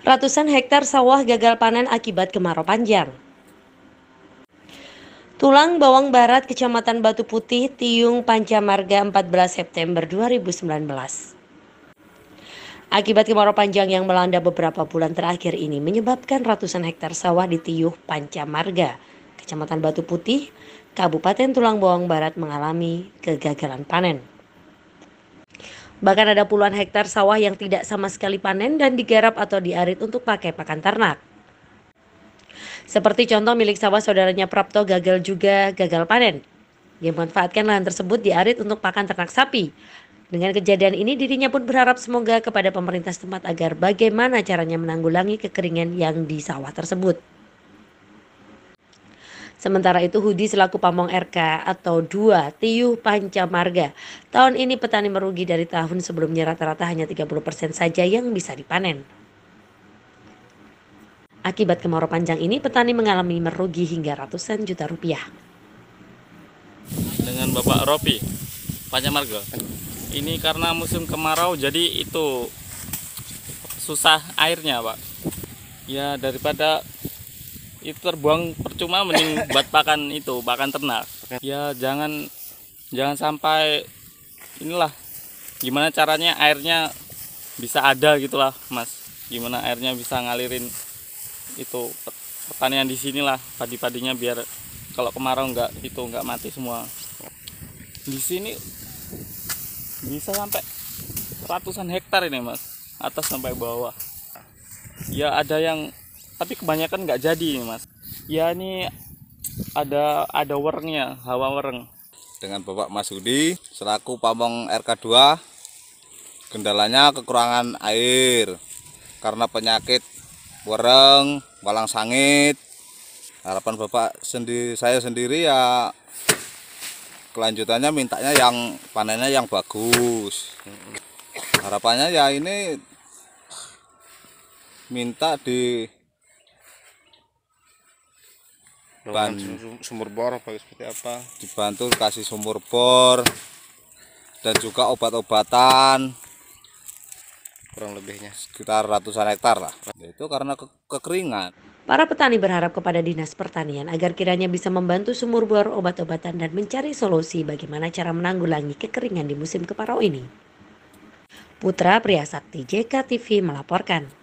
Ratusan hektar sawah gagal panen akibat kemarau panjang. Tulang Bawang Barat, Kecamatan Batu Putih, Tiung Pancamarga 14 September 2019. Akibat kemarau panjang yang melanda beberapa bulan terakhir ini menyebabkan ratusan hektar sawah di Tiuh Pancamarga, Kecamatan Batu Putih, Kabupaten Tulang Bawang Barat mengalami kegagalan panen. Bahkan ada puluhan hektar sawah yang tidak sama sekali panen dan digarap atau diarit untuk pakai pakan ternak. Seperti contoh milik sawah saudaranya Prapto gagal juga gagal panen. Dia memanfaatkan lahan tersebut diarit untuk pakan ternak sapi. Dengan kejadian ini dirinya pun berharap semoga kepada pemerintah setempat agar bagaimana caranya menanggulangi kekeringan yang di sawah tersebut. Sementara itu Hudi selaku pamong RK atau dua Panca Pancamarga. Tahun ini petani merugi dari tahun sebelumnya rata-rata hanya 30% saja yang bisa dipanen. Akibat kemarau panjang ini petani mengalami merugi hingga ratusan juta rupiah. Dengan Bapak Ropi Pancamarga. Ini karena musim kemarau jadi itu susah airnya, Pak. Ya daripada itu terbuang percuma mending buat pakan itu pakan ternak ya jangan jangan sampai inilah gimana caranya airnya bisa ada gitulah mas gimana airnya bisa ngalirin itu pertanian di sinilah padi-padinya biar kalau kemarau nggak itu nggak mati semua di sini bisa sampai ratusan hektar ini mas atas sampai bawah ya ada yang tapi kebanyakan nggak jadi mas ya ini ada ada warnya hawa wereng dengan Bapak Mas Hudi selaku pamong RK2 kendalanya kekurangan air karena penyakit wereng walang sangit harapan Bapak sendiri saya sendiri ya kelanjutannya mintanya yang panennya yang bagus harapannya ya ini minta di dibantu sumur bor apa seperti apa dibantu kasih sumur bor dan juga obat-obatan kurang lebihnya sekitar ratusan hektar lah itu karena ke kekeringan Para petani berharap kepada Dinas Pertanian agar kiranya bisa membantu sumur bor obat-obatan dan mencari solusi bagaimana cara menanggulangi kekeringan di musim kemarau ini. Putra Priyasakti JKTV melaporkan.